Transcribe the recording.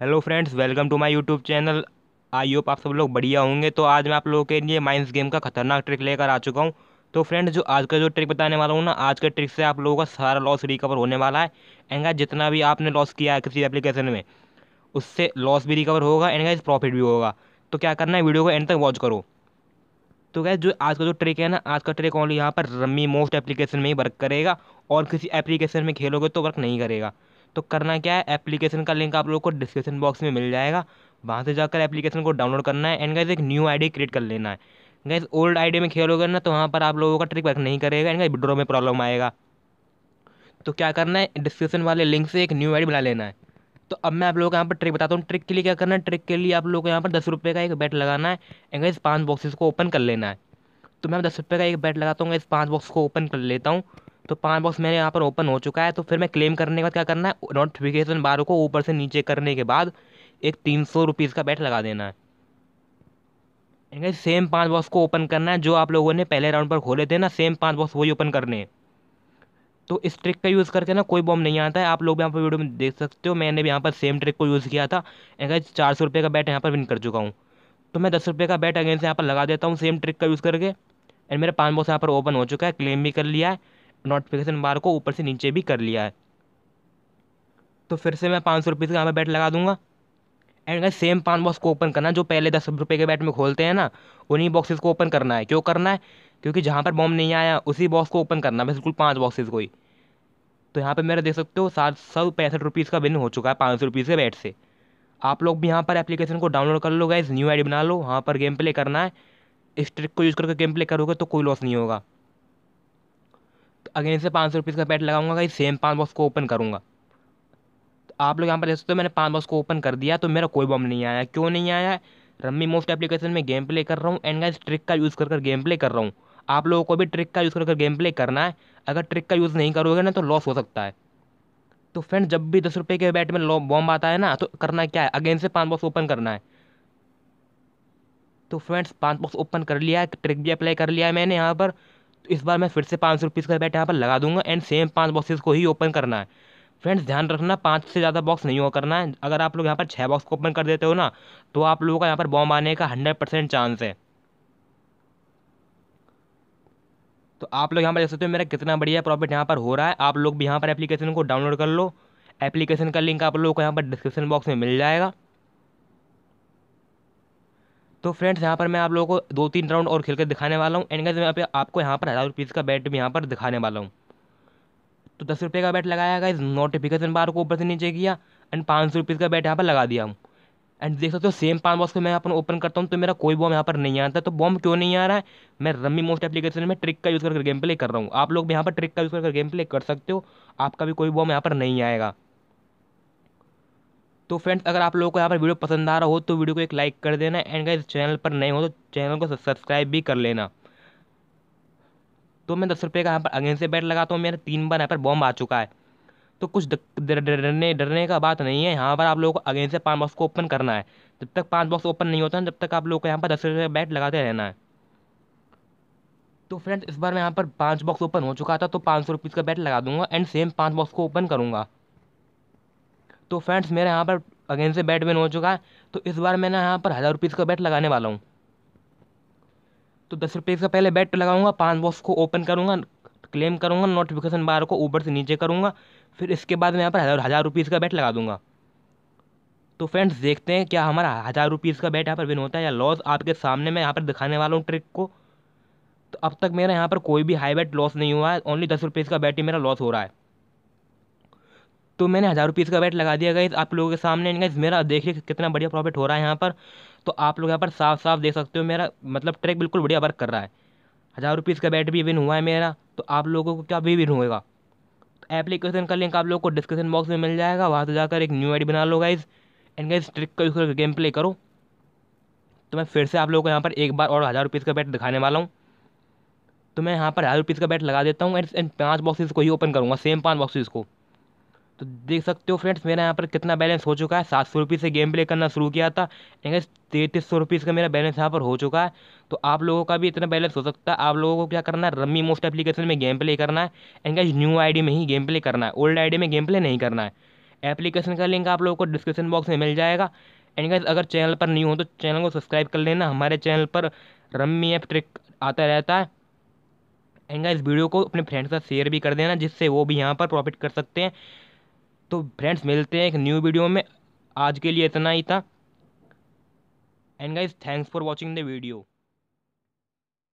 hello friends welcome to my YouTube channel I hope आप सब लोग बढ़िया होंगे तो आज मैं आप लोगों के लिए माइंस गेम का खतरनाक ट्रिक लेकर आ चुका हूँ तो फ्रेंड्स जो आज का जो ट्रिक बताने वाला हूँ ना आज के ट्रिक से आप लोगों का सारा लॉस रिकवर होने वाला है एंड जितना भी आपने लॉस किया है किसी एप्लीकेशन में उससे लॉस भी रिकवर होगा एंड गाइज प्रॉफिट भी होगा तो क्या करना है वीडियो को एंड तक वॉच करो तो गैस जो आज का जो ट्रिक है ना आज का ट्रिक ऑनली यहाँ पर रम्मी मोस्ट एप्लीकेशन में ही वर्क करेगा और किसी एप्लीकेशन में खेलोगे तो वर्क नहीं करेगा तो करना क्या है एप्लीकेशन का लिंक आप लोग को डिस्क्रिप्शन बॉक्स में मिल जाएगा वहाँ से जाकर एप्लीकेशन को डाउनलोड करना है एंड गाइज एक न्यू आईडी क्रिएट कर लेना है गैस ओल्ड आईडी में खेलोगे ना तो वहाँ पर आप लोगों का ट्रिक वर्क नहीं करेगा एंड विड्रो में प्रॉब्लम आएगा तो क्या करना है डिस्क्रिप्शन वाले लिंक से एक न्यू आई बना लेना है तो अब मैं आप लोगों को यहाँ पर ट्रिक बताता हूँ ट्रिक के लिए क्या करना है ट्रिक के लिए आप लोगों को यहाँ पर दस रुपये का एक बैट लगाना है एंड गाइज पाँच बॉक्सेस को ओपन कर लेना है तो मैं दस रुपये का एक बैट लगाता हूँ इस पाँच बॉक्स को ओपन कर लेता हूँ तो पाँच बॉक्स मेरे यहाँ पर ओपन हो चुका है तो फिर मैं क्लेम करने के बाद क्या करना है नोटिफिकेशन बार को ऊपर से नीचे करने के बाद एक तीन सौ रुपीज़ का बैट लगा देना है सेम पाँच बॉक्स को ओपन करना है जो आप लोगों ने पहले राउंड पर खोले थे ना सेम पाँच बॉक्स वही ओपन करने हैं तो इस ट्रिक का यूज़ करके ना कोई बॉम्ब नहीं आता है आप लोग भी यहाँ पर वीडियो में देख सकते हो मैंने भी यहाँ पर सेम ट्रिक को यूज़ किया था एंगा चार सौ रुपये का बैट यहाँ पर विन कर चुका हूँ तो मैं दस रुपये का बैट अगेंस्ट यहाँ पर लगा देता हूँ सेम ट्रिक का यूज़ करके एंड मेरा पाँच बॉक्स यहाँ पर ओपन हो चुका है क्लेम भी कर लिया है नोटिफिकेशन बार को ऊपर से नीचे भी कर लिया है तो फिर से मैं पाँच सौ रुपये का यहाँ पर बैट लगा दूंगा एंड मैं सेम पान बॉक्स को ओपन करना जो पहले दस रुपये के बैट में खोलते हैं ना उन्हीं बॉक्सेस को ओपन करना है क्यों करना है क्योंकि जहाँ पर बॉम्ब नहीं आया उसी बॉक्स को ओपन करना है बिल्कुल पाँच बॉक्सेस को ही तो यहाँ पर मेरा देख सकते हो सात सौ पैंसठ रुपीज़ का विन हो चुका है पाँच सौ रुपीज़ के बैट से आप लोग भी यहाँ पर एप्लीकेशन को डाउनलोड कर लो गाइज न्यू आईडी बना लो वहाँ पर गेम प्ले करना है इस ट्रिक को यूज़ करके गेम प्ले करोगे तो कोई लॉस नहीं होगा अगेन से पाँच सौ रुपीज़ का बैट लगाऊंगा कहीं सेम पाँच बॉक्स को ओपन करूँगा तो आप लोग यहाँ पर देख सकते हो मैंने पाँच बॉक्स को ओपन कर दिया तो मेरा कोई बम नहीं आया क्यों नहीं आया रम्मी मोस्ट एप्लीकेशन में गेम प्ले कर रहा हूँ एंड गाइस ट्रिक का यूज़ कर कर गेम प्ले कर रहा हूँ आप लोगों को भी ट्रिक का यूज़ कर कर गेम प्ले करना है अगर ट्रिक का यूज़ नहीं करोगे ना तो लॉस हो सकता है तो फ्रेंड जब भी दस रुपये के बैट में बॉम्ब आता है ना तो करना क्या है अगेन से पाँच बॉक्स ओपन करना है तो फ्रेंड्स पाँच बॉक्स ओपन कर लिया है ट्रिक भी अप्लाई कर लिया है मैंने यहाँ पर तो इस बार मैं फिर से पाँच सौ रुपीज़ का बैट यहाँ पर लगा दूंगा एंड सेम पाँच बॉक्सेस को ही ओपन करना है फ्रेंड्स ध्यान रखना पाँच से ज़्यादा बॉक्स नहीं हो करना है अगर आप लोग यहाँ पर छः बॉक्स को ओपन कर देते हो ना तो आप लोगों का यहाँ पर बॉम्ब आने का हंड्रेड परसेंट चांस है तो आप लोग यहाँ पर देख सकते हो मेरा कितना बढ़िया प्रॉफिट यहाँ पर हो रहा है आप लोग भी यहाँ पर एप्लीकेशन को डाउनलोड कर लो एप्लीकेशन का लिंक आप लोगों को यहाँ पर डिस्क्रिप्शन बॉक्स में मिल जाएगा तो फ्रेंड्स यहाँ पर मैं आप लोगों को दो तीन राउंड और खेल कर दिखाने वाला हूँ एंड मैं आपको यहाँ पर हज़ार रुपीज़ का बैट भी यहाँ पर दिखाने वाला हूँ तो दस रुपये का बैट लगाया गया नोटिफिकेशन बार को ऊपर से नीचे किया एंड पाँच सौ रुपीज़ का बैट यहाँ पर लगा दिया हूँ एंड देख सकते हो सेम पान बॉक्स को मैं अपन ओपन करता हूँ तो मेरा कोई बॉम यहाँ पर नहीं आता तो बॉम क्यों नहीं आ रहा है मैं रमी मोस्ट एप्लीकेशन में ट्रिक का यूज़ करके गेम प्ले कर रहा हूँ आप लोग भी यहाँ पर ट्रिक का यूज़ करके गेम प्ले कर सकते हो आपका भी कोई बॉम यहाँ पर नहीं आएगा तो फ्रेंड्स अगर आप लोगों को यहाँ पर वीडियो पसंद आ रहा हो तो वीडियो को एक लाइक कर देना एंड इस चैनल पर नए हो तो चैनल को सब्सक्राइब भी कर लेना तो मैं दस रुपये का यहाँ पर अगेन से बैट लगाता हूँ मेरा तीन बार यहाँ पर बॉम्ब आ चुका है तो कुछ डरने डरने का बात नहीं है यहाँ पर आप लोगों को अगेन से पाँच बॉक्स को ओपन करना है जब तक पाँच बॉक्स ओपन नहीं होता जब तक आप लोगों को यहाँ पर दस रुपये का बैट लगाते रहना है तो फ्रेंड्स इस बार मैं यहाँ पर पाँच बॉक्स ओपन हो चुका था तो पाँच सौ रुपीज़ का बैट लगा दूंगा एंड सेम पाँच बॉक्स को ओपन करूँगा तो फ्रेंड्स मेरे यहाँ पर अगेन से बैट विन हो चुका है तो इस बार मैं यहाँ पर हज़ार रुपीज़ का बैट लगाने वाला हूँ तो दस रुपीज़ का पहले बैट लगाऊंगा पाँच बॉक्स को ओपन करूँगा क्लेम करूँगा नोटिफिकेशन बार को ऊपर से नीचे करूँगा फिर इसके बाद मैं यहाँ पर हज़ार हज़ार रुपीज़ का बैट लगा दूँगा तो फ्रेंड्स देखते हैं क्या हमारा हज़ार रुपीज़ का बैट यहाँ पर विन होता है या लॉस आपके सामने मैं यहाँ पर दिखाने वाला हूँ ट्रिक को तो अब तक मेरा यहाँ पर कोई भी हाई बैट लॉस नहीं हुआ है ओनली दस रुपीज़ का बैट ही मेरा लॉस हो रहा है तो मैंने हज़ार रुपीज़ का बैट लगा दिया गया आप लोगों के सामने इनका मेरा देखिए कितना बढ़िया प्रॉफिट हो रहा है यहाँ पर तो आप लोग यहाँ पर साफ साफ देख सकते हो मेरा मतलब ट्रैक बिल्कुल बढ़िया वर्क कर रहा है हज़ार रुपीज़ का बैट भी विन हुआ है मेरा तो आप लोगों को क्या भी विन होएगा तो एप्लीकेशन का लिंक आप लोग को डिस्क्रिप्शन बॉक्स में मिल जाएगा वहाँ से जाकर एक न्यू आईडी बना लो गाइज एंड गाइज ट्रिक का यूज़ करके गेम प्ले करो तो मैं फिर से आप लोगों को यहाँ पर एक बार और हज़ार रुपीज़ का बैट दिखाने वाला हूँ तो मैं यहाँ पर हज़ार रुपीज़ का बैट लगा देता हूँ एंड पाँच बॉक्सेस को ही ओपन करूँगा सेम पाँच बॉक्सेस को तो देख सकते हो फ्रेंड्स मेरा यहाँ पर कितना बैलेंस हो चुका है सात सौ रुपये से गेम प्ले करना शुरू किया था लेकिन तैंतीस सौ रुपये का मेरा बैलेंस यहाँ पर हो चुका है तो आप लोगों का भी इतना बैलेंस हो सकता है आप लोगों को क्या करना है रम्मी मोस्ट एप्लीकेशन में गेम प्ले करना है एंगेज न्यू आईडी में ही गेम प्ले करना है ओल्ड डी में गेम प्ले नहीं करना है एप्लीकेशन का लिंक आप लोगों को डिस्क्रिप्शन बॉक्स में मिल जाएगा एंड गाइज अगर चैनल पर न्यू हो तो चैनल को सब्सक्राइब कर लेना हमारे चैनल पर रम्मी एप ट्रिक आता रहता है एंड गाइज वीडियो को अपने फ्रेंड्स के साथ शेयर भी कर देना जिससे वो भी यहाँ पर प्रॉफिट कर सकते हैं तो फ्रेंड्स मिलते हैं एक न्यू वीडियो में आज के लिए इतना ही था and guys thanks for watching the video